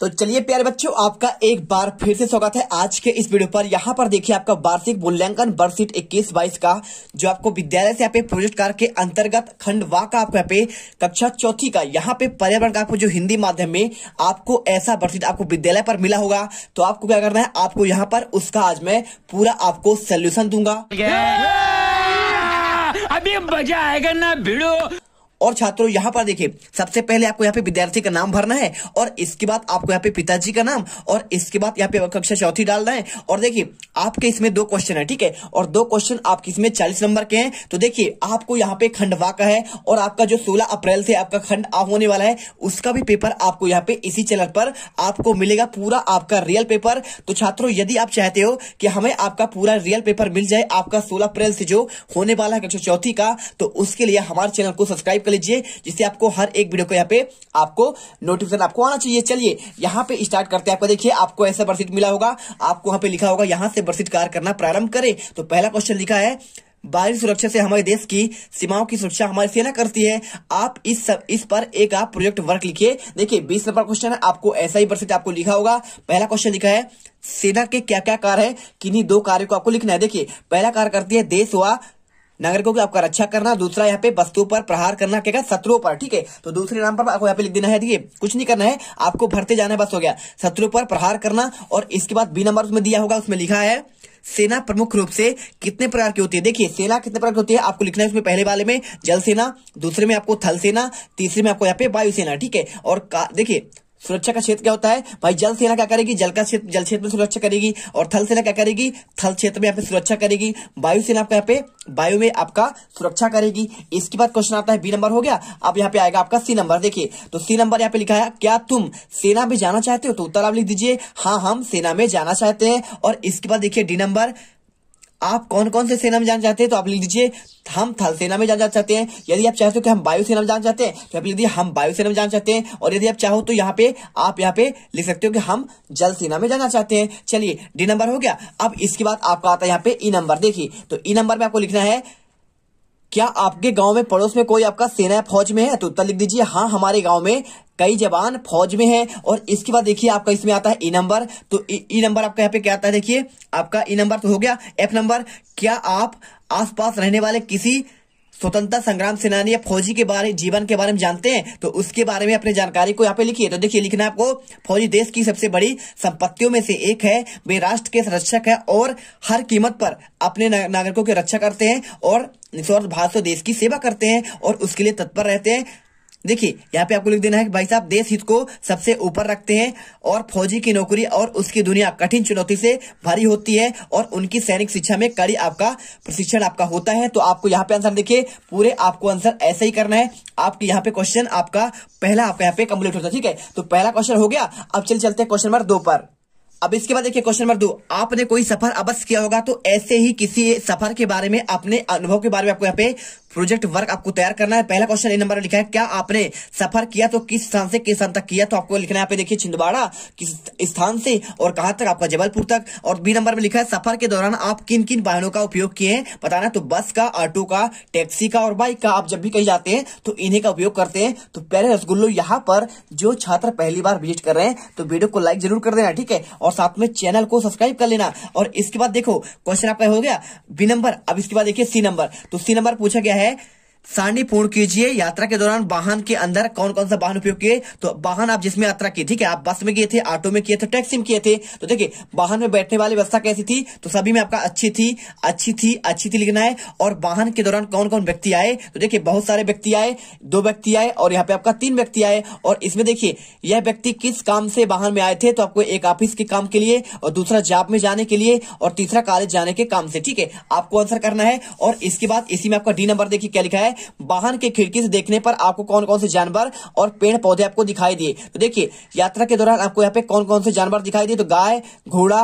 तो चलिए प्यारे बच्चों आपका एक बार फिर से स्वागत है आज के इस वीडियो पर यहाँ पर देखिए आपका वार्षिक मूल्यांकन वर्षीट इक्कीस बाईस का जो आपको विद्यालय से यहाँ पे प्रोजेक्ट कार के अंतर्गत खंड वा का आपको यहाँ पे कक्षा चौथी का यहाँ पे पर्यावरण का आपको जो हिंदी माध्यम में आपको ऐसा वर्षीट आपको विद्यालय पर मिला होगा तो आपको क्या करना है आपको यहाँ पर उसका आज मैं पूरा आपको सोल्यूशन दूंगा अभी मजा आएगा ना भिड़ो और छात्रों यहाँ पर देखिए सबसे पहले आपको यहाँ पे विद्यार्थी का नाम भरना है और इसके बाद आपको यहाँ पे पिताजी का नाम और इसके बाद यहाँ पे कक्षा चौथी डालना है और देखिए आपके इसमें दो क्वेश्चन है ठीक है और दो क्वेश्चन आपके इसमें चालीस नंबर के हैं तो देखिए आपको यहाँ पे खंडवा का है और आपका जो सोलह अप्रैल से आपका खंड होने वाला है उसका भी पेपर आपको यहाँ पे इसी चैनल पर आपको मिलेगा पूरा आपका रियल पेपर तो छात्रों यदि आप चाहते हो कि हमें आपका पूरा रियल पेपर मिल जाए आपका सोलह अप्रैल से जो होने वाला है कक्षा चौथी का तो उसके लिए हमारे चैनल को सब्सक्राइब कर लीजिए जिससे आपको हर एक वीडियो को यहाँ पे आपको नोटिफिकेशन आपको आना चाहिए चलिए यहाँ पे स्टार्ट करते हैं आपको देखिए आपको ऐसा बर्सिट मिला होगा आपको यहाँ पे लिखा होगा यहाँ से बर्सिट कार करना प्रारंभ करे तो पहला क्वेश्चन लिखा है बाहरी सुरक्षा से हमारे देश की सीमाओं की सुरक्षा हमारी सेना करती है आप इस सब इस पर एक आप प्रोजेक्ट वर्क लिखिए देखिए बीस नंबर क्वेश्चन है आपको ऐसा ही बर्सेट आपको लिखा होगा पहला क्वेश्चन लिखा है सेना के क्या क्या कार्य है किन्हीं दो कार्यों को आपको लिखना है देखिए पहला कार्य करती है देश व नागरिकों की आपका रक्षा करना दूसरा यहाँ पे वस्तुओं पर प्रहार करना क्या शत्रुओं पर ठीक है तो दूसरे नाम पर आपको यहाँ पे लिख देना है ठीक है कुछ नहीं करना है आपको भरते जाना है बस हो गया शत्रु पर प्रहार करना और इसके बाद बी नंबर उसमें दिया होगा उसमें लिखा है सेना प्रमुख रूप से कितने प्रकार की होती है देखिए सेना कितने प्रकार की होती है आपको लिखना है उसमें पहले वाले में जल सेना दूसरे में आपको थल सेना तीसरे में आपको यहाँ पे वायुसेना ठीक है और देखिए सुरक्षा का क्षेत्र क्या होता है भाई जल सेना क्या करेगी जल का क्षेत्र जल क्षेत्र में सुरक्षा करेगी और थल सेना क्या करेगी थल क्षेत्र में यहाँ पे सुरक्षा करेगी वायु सेना आपका यहाँ पे वायु में आपका सुरक्षा करेगी इसके बाद क्वेश्चन आता है बी नंबर हो गया अब यहाँ पे आएगा आपका सी नंबर देखिए तो सी नंबर यहाँ पे लिखा है क्या तुम सेना में जाना चाहते हो तो उत्तर आप लिख दीजिए हाँ हम सेना में जाना चाहते हैं और इसके बाद देखिए डी नंबर आप कौन कौन से सेना में जाना चाहते हैं तो आप लिख दीजिए हम थल सेना में जाना चाहते हैं यदि आप चाहते हो कि हम वायुसेना में जाना चाहते हैं तो आप लिख दीजिए हम वायुसेना में जाना चाहते हैं और यदि आप चाहो तो यहाँ पे आप यहाँ पे लिख सकते हो कि हम जल सेना में जाना चाहते हैं चलिए डी नंबर हो गया अब इसके बाद आपका आता है यहाँ पे ई e नंबर देखिए तो ई e नंबर में आपको लिखना है क्या आपके गांव में पड़ोस में कोई आपका सेना फौज में है तो उत्तर लिख दीजिए हाँ हमारे गांव में कई जवान फौज में है और इसके बाद देखिए आपका इसमें आता है ई e नंबर तो ई e, नंबर e आपका यहाँ पे क्या आता है देखिए आपका ई नंबर तो हो गया एफ नंबर क्या आप आसपास रहने वाले किसी स्वतंत्रता संग्राम सेनानी या फौजी के बारे जीवन के बारे में जानते हैं तो उसके बारे में अपनी जानकारी को यहाँ पे लिखिए तो देखिए लिखना आपको फौजी देश की सबसे बड़ी संपत्तियों में से एक है वे राष्ट्र के संरक्षक है और हर कीमत पर अपने नागरिकों की रक्षा करते हैं और निस्वार्थ भाव से देश की सेवा करते हैं और उसके लिए तत्पर रहते हैं देखिए यहाँ पे आपको लिख देना है कि भाई साहब देश हित को सबसे ऊपर रखते हैं और फौजी की नौकरी और उसकी दुनिया कठिन चुनौती से भारी होती है और उनकी सैनिक शिक्षा में कड़ी आपका प्रशिक्षण आपका होता है तो आपको यहाँ पे आंसर देखिए पूरे आपको आंसर ऐसे ही करना है आपके यहाँ पे क्वेश्चन आपका पहला आपका यहाँ पे कम्प्लीट होता है ठीक है तो पहला क्वेश्चन हो गया अब चल चलते हैं क्वेश्चन नंबर दो पर अब इसके बाद देखिए क्वेश्चन नंबर दो आपने कोई सफर अवश्य किया होगा तो ऐसे ही किसी सफर के बारे में अपने अनुभव के बारे में आपको यहाँ पे प्रोजेक्ट वर्क आपको तैयार करना है पहला क्वेश्चन नंबर लिखा है क्या आपने सफर किया तो किस स्थान से किस स्थान तक किया तो आपको लिखना है पे देखिए छिंदवाड़ा किस स्थान से और कहाँ तक आपका जबलपुर तक और बी नंबर में लिखा है सफर के दौरान आप किन किन वाहनों का उपयोग किए हैं बताना तो बस का ऑटो का टैक्सी का और बाइक का आप जब भी कहीं जाते हैं तो इन्हीं का उपयोग करते हैं तो पहले रसगुल्लो यहाँ पर जो छात्र पहली बार विजिट कर रहे हैं तो वीडियो को लाइक जरूर कर देना ठीक है और साथ में चैनल को सब्सक्राइब कर लेना और इसके बाद देखो क्वेश्चन आपका हो गया बी नंबर अब इसके बाद देखिए सी नंबर तो सी नंबर पूछा गया है है सारणी पूर्ण कीजिए यात्रा के दौरान वाहन के अंदर कौन कौन सा वाहन उपयोग किए तो वाहन आप जिसमें यात्रा की ठीक है आप बस में गए थे ऑटो में किए थे टैक्सी में किए थे तो देखिए वाहन में बैठने वाली व्यवस्था कैसी थी तो सभी में आपका अच्छी थी अच्छी थी अच्छी थी लिखना है और वाहन के दौरान कौन कौन व्यक्ति आए तो देखिये बहुत सारे व्यक्ति आए दो व्यक्ति आए और यहाँ पे आपका तीन व्यक्ति आए और इसमें देखिये यह व्यक्ति किस काम से वाहन में आए थे तो आपको एक ऑफिस के काम के लिए और दूसरा जॉब में जाने के लिए और तीसरा कॉलेज जाने के काम से ठीक है आपको आंसर करना है और इसके बाद इसी में आपका डी नंबर देखिए क्या लिखा है वाहन के खिड़की से देखने पर आपको कौन कौन से जानवर और पेड़ पौधे आपको दिखाई दिए तो देखिए यात्रा के दौरान आपको यहाँ पे कौन कौन से जानवर दिखाई दिए तो गाय घोड़ा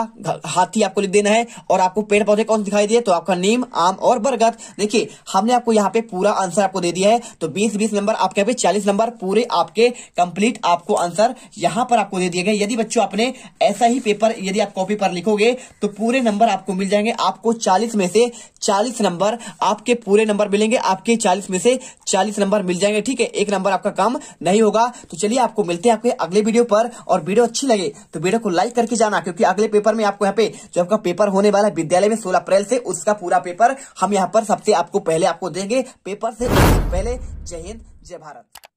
हाथी आपको लिख देना है और आपको पेड़ पौधे कौन से दिखाई दिए तो आपका नीम आम और बरगद देखिए हमने आपको यहाँ पे पूरा आंसर आपको दे दिया है तो बीस बीस नंबर आपके यहाँ पे चालीस नंबर पूरे आपके कंप्लीट आपको आंसर यहाँ पर आपको दे दिए गए यदि बच्चों आपने ऐसा ही पेपर यदि आप कॉपी पर लिखोगे तो पूरे नंबर आपको मिल जाएंगे आपको चालीस में से चालीस नंबर आपके पूरे नंबर मिलेंगे आपके चालीस चालीस में से चालीस नंबर मिल जाएंगे ठीक है एक नंबर आपका कम नहीं होगा तो चलिए आपको मिलते हैं आपके अगले वीडियो पर और वीडियो अच्छी लगे तो वीडियो को लाइक करके जाना क्योंकि अगले पेपर में आपको यहाँ पे जो आपका पेपर होने वाला है विद्यालय में सोलह अप्रैल से उसका पूरा पेपर हम यहाँ पर सबसे आपको पहले आपको देंगे पेपर से पहले जय हिंद जय भारत